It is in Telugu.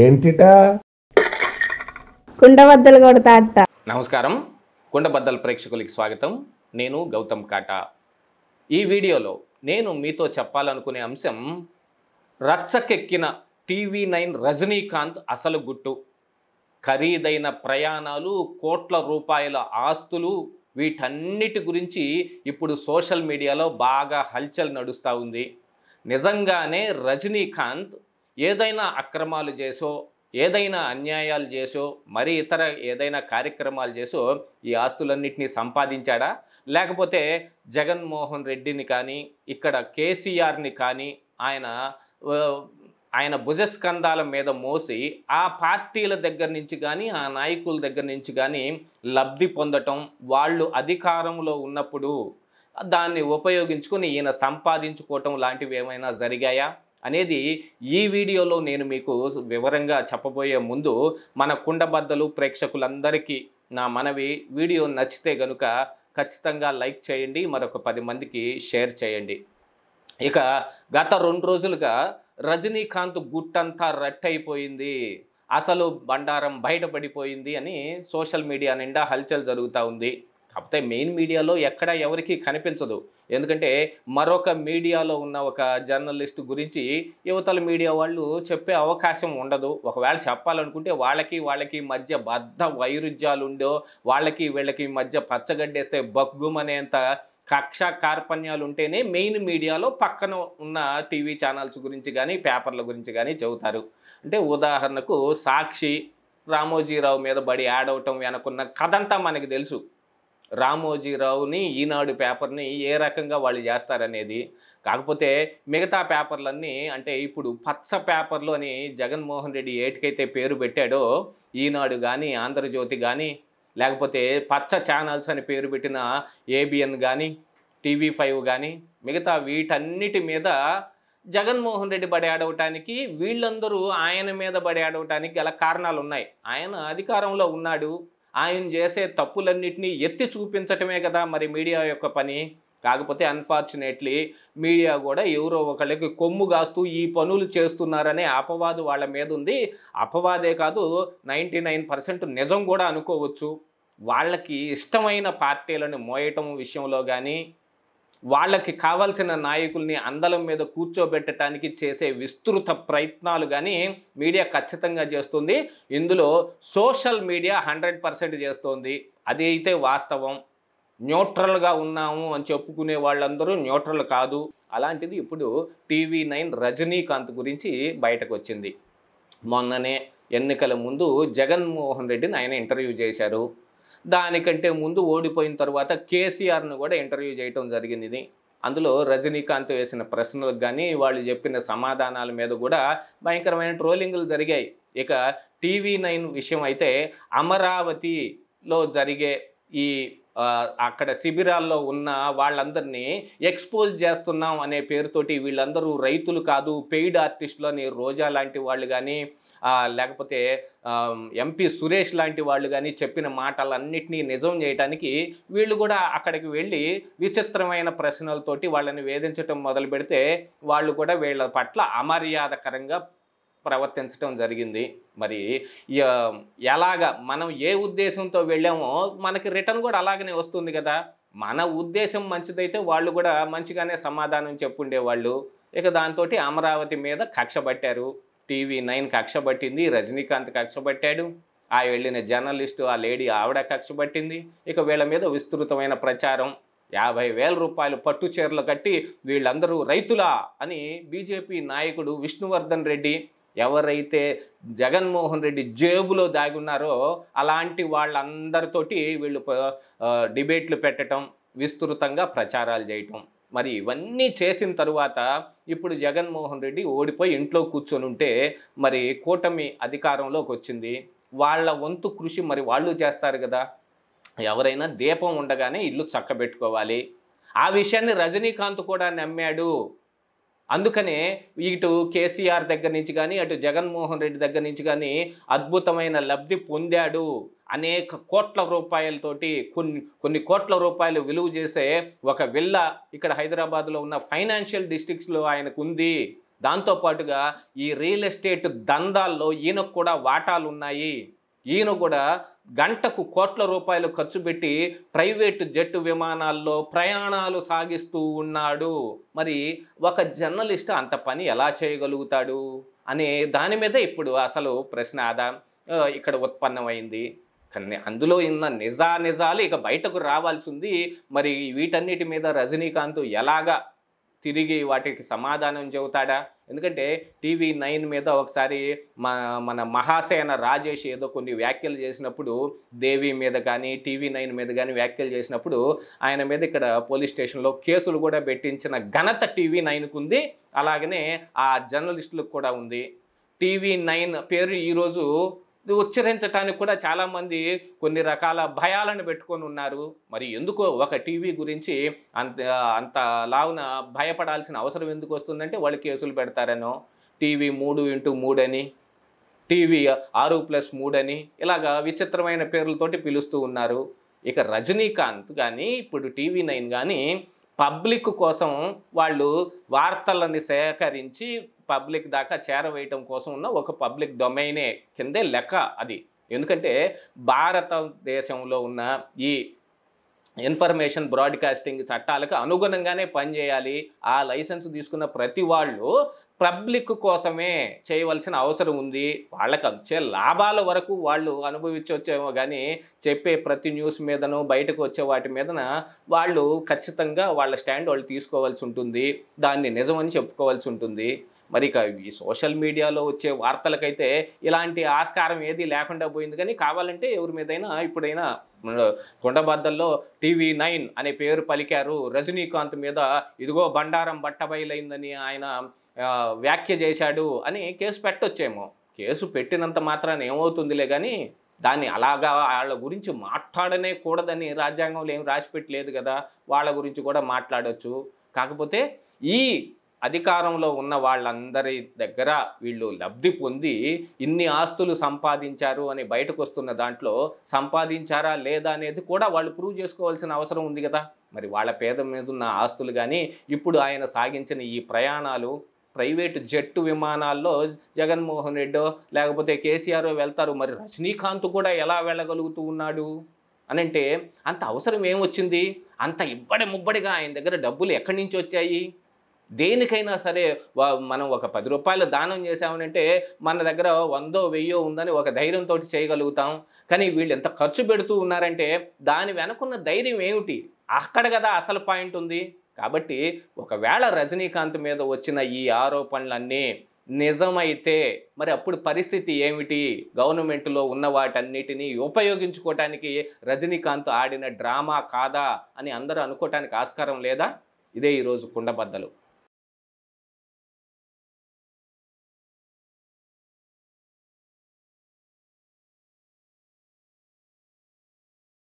ఏంటిట కుండబద్దలు కొడతా అట్ట నమస్కారం కుండబద్దల ప్రేక్షకులకి స్వాగతం నేను గౌతమ్ కాటా ఈ వీడియోలో నేను మీతో చెప్పాలనుకునే అంశం రచ్చకెక్కిన టీవీ నైన్ రజనీకాంత్ అసలు గుట్టు ఖరీదైన ప్రయాణాలు కోట్ల రూపాయల ఆస్తులు వీటన్నిటి గురించి ఇప్పుడు సోషల్ మీడియాలో బాగా హల్చల్ నడుస్తూ ఉంది నిజంగానే రజనీకాంత్ ఏదైనా అక్రమాలు చేసో ఏదైనా అన్యాయాలు చేసో మరి ఇతర ఏదైనా కార్యక్రమాలు చేసో ఈ ఆస్తులన్నింటినీ సంపాదించాడా లేకపోతే జగన్మోహన్ రెడ్డిని కానీ ఇక్కడ కేసీఆర్ని కానీ ఆయన ఆయన భుజస్కంధాల మీద మోసి ఆ పార్టీల దగ్గర నుంచి కానీ ఆ నాయకుల దగ్గర నుంచి కానీ లబ్ధి పొందటం వాళ్ళు అధికారంలో ఉన్నప్పుడు దాన్ని ఉపయోగించుకుని ఈయన సంపాదించుకోవటం లాంటివి ఏమైనా జరిగాయా అనేది ఈ వీడియోలో నేను మీకు వివరంగా చెప్పబోయే ముందు మన కుండబద్దలు ప్రేక్షకులందరికీ నా మనవి వీడియో నచ్చితే గనుక ఖచ్చితంగా లైక్ చేయండి మరొక పది మందికి షేర్ చేయండి ఇక గత రెండు రోజులుగా రజనీకాంత్ గుట్టంతా రట్టయిపోయింది అసలు బండారం బయటపడిపోయింది అని సోషల్ మీడియా నిండా హల్చల్ జరుగుతూ ఉంది కాకపోతే మెయిన్ మీడియాలో ఎక్కడ ఎవరికి కనిపించదు ఎందుకంటే మరొక మీడియాలో ఉన్న ఒక జర్నలిస్ట్ గురించి యువతల మీడియా వాళ్ళు చెప్పే అవకాశం ఉండదు ఒకవేళ చెప్పాలనుకుంటే వాళ్ళకి వాళ్ళకి మధ్య బద్ధ వైరుధ్యాలు ఉండో వాళ్ళకి వీళ్ళకి మధ్య పచ్చగడ్డేస్తే బగ్గుమనేంత కక్ష కార్పణ్యాలు ఉంటేనే మెయిన్ మీడియాలో పక్కన ఉన్న టీవీ ఛానల్స్ గురించి కానీ పేపర్ల గురించి కానీ చెబుతారు అంటే ఉదాహరణకు సాక్షి రామోజీరావు మీద బడి యాడ్ అవటం వెనకున్న కథంతా మనకి తెలుసు రామోజీరావుని ఈనాడు పేపర్ని ఏ రకంగా వాళ్ళు చేస్తారనేది కాకపోతే మిగతా పేపర్లన్నీ అంటే ఇప్పుడు పచ్చ పేపర్లు అని జగన్మోహన్ రెడ్డి ఏటికైతే పేరు పెట్టాడో ఈనాడు కానీ ఆంధ్రజ్యోతి కానీ లేకపోతే పచ్చ ఛానల్స్ అని పేరు పెట్టిన ఏబిఎన్ కానీ టీవీ ఫైవ్ కానీ మిగతా వీటన్నిటి మీద జగన్మోహన్ రెడ్డి బడి ఆడవటానికి వీళ్ళందరూ ఆయన మీద బడి ఆడవటానికి గల కారణాలు ఉన్నాయి ఆయన అధికారంలో ఉన్నాడు ఆయన చేసే తప్పులన్నింటినీ ఎత్తి చూపించటమే కదా మరి మీడియా యొక్క పని కాకపోతే అన్ఫార్చునేట్లీ మీడియా కూడా ఎవరో ఒకళ్ళకి కొమ్ము కాస్తూ ఈ పనులు చేస్తున్నారనే అపవాదు వాళ్ళ మీద ఉంది అపవాదే కాదు నైంటీ నిజం కూడా అనుకోవచ్చు వాళ్ళకి ఇష్టమైన పార్టీలను మోయటం విషయంలో కానీ వాళ్ళకి కావాల్సిన నాయకుల్ని అందలం మీద కూర్చోబెట్టడానికి చేసే విస్తృత ప్రయత్నాలు కానీ మీడియా ఖచ్చితంగా చేస్తుంది ఇందులో సోషల్ మీడియా హండ్రెడ్ పర్సెంట్ చేస్తోంది అది అయితే వాస్తవం న్యూట్రల్గా ఉన్నాము అని చెప్పుకునే వాళ్ళందరూ న్యూట్రల్ కాదు అలాంటిది ఇప్పుడు టీవీ నైన్ రజనీకాంత్ గురించి బయటకు వచ్చింది మొన్ననే ఎన్నికల ముందు జగన్మోహన్ రెడ్డిని ఆయన ఇంటర్వ్యూ చేశారు దానికంటే ముందు ఓడిపోయిన తర్వాత కేసీఆర్ను కూడా ఇంటర్వ్యూ చేయటం జరిగింది అందులో రజనీకాంత్ వేసిన ప్రశ్నలకు కానీ వాళ్ళు చెప్పిన సమాధానాల మీద కూడా భయంకరమైన ట్రోలింగ్లు జరిగాయి ఇక టీవీ నైన్ విషయం అయితే అమరావతిలో జరిగే ఈ అక్కడ శిబిరాల్లో ఉన్న వాళ్ళందరినీ ఎక్స్పోజ్ చేస్తున్నాం అనే పేరుతోటి వీళ్ళందరూ రైతులు కాదు పెయిడ్ ఆర్టిస్టులు అని రోజా లాంటి వాళ్ళు కానీ లేకపోతే ఎంపీ సురేష్ లాంటి వాళ్ళు కానీ చెప్పిన మాటలన్నింటినీ నిజం చేయడానికి వీళ్ళు కూడా అక్కడికి వెళ్ళి విచిత్రమైన ప్రశ్నలతోటి వాళ్ళని వేధించడం మొదలు పెడితే వాళ్ళు కూడా వీళ్ళ పట్ల అమర్యాదకరంగా ప్రవర్తించడం జరిగింది మరి ఎలాగ మనం ఏ ఉద్దేశంతో వెళ్ళామో మనకి రిటర్న్ కూడా అలాగనే వస్తుంది కదా మన ఉద్దేశం మంచిదైతే వాళ్ళు కూడా మంచిగానే సమాధానం వాళ్ళు ఇక దాంతో అమరావతి మీద కక్ష పట్టారు టీవీ నైన్ కక్ష పట్టింది రజనీకాంత్ కక్ష పట్టాడు ఆ వెళ్ళిన జర్నలిస్టు ఆ లేడీ ఆవిడ కక్ష పట్టింది ఇక వీళ్ళ మీద విస్తృతమైన ప్రచారం యాభై వేల రూపాయలు పట్టు చీరలు కట్టి వీళ్ళందరూ రైతులా అని బీజేపీ నాయకుడు విష్ణువర్ధన్ రెడ్డి ఎవరైతే జగన్మోహన్ రెడ్డి జేబులో దాగున్నారో అలాంటి వాళ్ళందరితోటి వీళ్ళు డిబేట్లు పెట్టడం విస్తృతంగా ప్రచారాలు చేయటం మరి ఇవన్నీ చేసిన తరువాత ఇప్పుడు జగన్మోహన్ రెడ్డి ఓడిపోయి ఇంట్లో కూర్చొని ఉంటే మరి కూటమి అధికారంలోకి వచ్చింది వాళ్ళ వంతు కృషి మరి వాళ్ళు చేస్తారు కదా ఎవరైనా దీపం ఉండగానే ఇల్లు చక్కబెట్టుకోవాలి ఆ విషయాన్ని రజనీకాంత్ కూడా నమ్మాడు అందుకనే ఇటు కేసీఆర్ దగ్గర నుంచి కానీ అటు జగన్మోహన్ రెడ్డి దగ్గర నుంచి కానీ అద్భుతమైన లబ్ధి పొందాడు అనేక కోట్ల రూపాయలతోటి కొన్ని కొన్ని కోట్ల రూపాయలు విలువ చేసే ఒక విల్ల ఇక్కడ హైదరాబాద్లో ఉన్న ఫైనాన్షియల్ డిస్ట్రిక్ట్స్లో ఆయనకు ఉంది దాంతోపాటుగా ఈ రియల్ ఎస్టేట్ దందాల్లో ఈయనకు కూడా వాటాలు ఉన్నాయి ఈయన కూడా గంటకు కోట్ల రూపాయలు ఖర్చు పెట్టి ప్రైవేటు జెట్ విమానాల్లో ప్రయాణాలు సాగిస్తూ ఉన్నాడు మరి ఒక జర్నలిస్ట్ అంత పని ఎలా చేయగలుగుతాడు అనే దాని మీద ఇప్పుడు అసలు ప్రశ్న ఆదా ఇక్కడ ఉత్పన్నమైంది కానీ అందులో ఉన్న నిజా నిజాలు ఇక బయటకు రావాల్సి ఉంది మరి వీటన్నిటి మీద రజనీకాంత్ ఎలాగా తిరిగి వాటికి సమాధానం చెబుతాడా ఎందుకంటే టీవీ నైన్ మీద ఒకసారి మన మహాసేన రాజేష్ ఏదో కొన్ని వ్యాఖ్యలు చేసినప్పుడు దేవి మీద కానీ టీవీ నైన్ మీద కానీ వ్యాఖ్యలు చేసినప్పుడు ఆయన మీద ఇక్కడ పోలీస్ స్టేషన్లో కేసులు కూడా పెట్టించిన ఘనత టీవీ నైన్కు ఉంది అలాగనే ఆ జర్నలిస్టులకు కూడా ఉంది టీవీ నైన్ పేరు ఈరోజు ఉచ్చరించడానికి కూడా చాలామంది కొన్ని రకాల భయాలను పెట్టుకొని ఉన్నారు మరి ఎందుకో ఒక టీవీ గురించి అంత అంత లావున భయపడాల్సిన అవసరం ఎందుకు వస్తుందంటే వాళ్ళు కేసులు పెడతారనో టీవీ మూడు ఇంటూ మూడు అని టీవీ ఆరు ప్లస్ మూడని ఇలాగా విచిత్రమైన పేర్లతోటి పిలుస్తూ ఉన్నారు ఇక రజనీకాంత్ కానీ ఇప్పుడు టీవీ నైన్ కానీ పబ్లిక్ కోసం వాళ్ళు వార్తలని సేకరించి పబ్లిక్ దాకా చేరవేయటం కోసం ఉన్న ఒక పబ్లిక్ డొమైనే కిందే లెక్క అది ఎందుకంటే భారతదేశంలో ఉన్న ఈ ఇన్ఫర్మేషన్ బ్రాడ్కాస్టింగ్ చట్టాలకు అనుగుణంగానే పనిచేయాలి ఆ లైసెన్స్ తీసుకున్న ప్రతి వాళ్ళు పబ్లిక్ కోసమే చేయవలసిన అవసరం ఉంది వాళ్ళకి వచ్చే లాభాల వరకు వాళ్ళు అనుభవించి వచ్చేమో కానీ చెప్పే ప్రతి న్యూస్ మీదను బయటకు వచ్చే వాటి మీదన వాళ్ళు ఖచ్చితంగా వాళ్ళ స్టాండ్ వాళ్ళు తీసుకోవాల్సి ఉంటుంది దాన్ని నిజమని చెప్పుకోవాల్సి ఉంటుంది మరి ఇక ఈ సోషల్ మీడియాలో వచ్చే వార్తలకైతే ఇలాంటి ఆస్కారం ఏది లేకుండా పోయింది కానీ కావాలంటే ఎవరి మీదైనా ఇప్పుడైనా కొండబద్దల్లో టీవీ నైన్ అనే పేరు పలికారు రజనీకాంత్ మీద ఇదిగో బండారం బట్టబయలైందని ఆయన వ్యాఖ్య చేశాడు అని కేసు పెట్టొచ్చేమో కేసు పెట్టినంత మాత్రాన ఏమవుతుందిలే కానీ దాన్ని అలాగా వాళ్ళ గురించి మాట్లాడనే కూడదని రాజ్యాంగంలో ఏం రాసిపెట్టలేదు కదా వాళ్ళ గురించి కూడా మాట్లాడవచ్చు కాకపోతే ఈ అధికారంలో ఉన్న వాళ్ళందరి దగ్గర వీళ్ళు లబ్ధి పొంది ఇన్ని ఆస్తులు సంపాదించారు అని బయటకు వస్తున్న దాంట్లో సంపాదించారా లేదా అనేది కూడా వాళ్ళు ప్రూవ్ చేసుకోవాల్సిన అవసరం ఉంది కదా మరి వాళ్ళ పేద మీద ఉన్న ఆస్తులు కానీ ఇప్పుడు ఆయన సాగించిన ఈ ప్రయాణాలు ప్రైవేట్ జట్టు విమానాల్లో జగన్మోహన్ రెడ్డో లేకపోతే కేసీఆర్ వెళ్తారు మరి రజనీకాంత్ కూడా ఎలా వెళ్ళగలుగుతూ ఉన్నాడు అనంటే అంత అవసరం ఏమొచ్చింది అంత ఇబ్బడి ముబ్బడిగా ఆయన దగ్గర డబ్బులు ఎక్కడి నుంచి వచ్చాయి దేనికైనా సరే మనం ఒక పది రూపాయలు దానం చేసామనంటే మన దగ్గర వందో వెయ్యో ఉందని ఒక ధైర్యంతో చేయగలుగుతాం కానీ వీళ్ళు ఎంత ఖర్చు పెడుతూ ఉన్నారంటే దాని వెనకున్న ధైర్యం ఏమిటి అక్కడ కదా అసలు పాయింట్ ఉంది కాబట్టి ఒకవేళ రజనీకాంత్ మీద వచ్చిన ఈ ఆరోపణలన్నీ నిజమైతే మరి అప్పుడు పరిస్థితి ఏమిటి గవర్నమెంట్లో ఉన్న వాటన్నిటినీ ఉపయోగించుకోవటానికి రజనీకాంత్ ఆడిన డ్రామా కాదా అని అందరూ అనుకోవటానికి ఆస్కారం లేదా ఇదే ఈరోజు కుండబద్దలు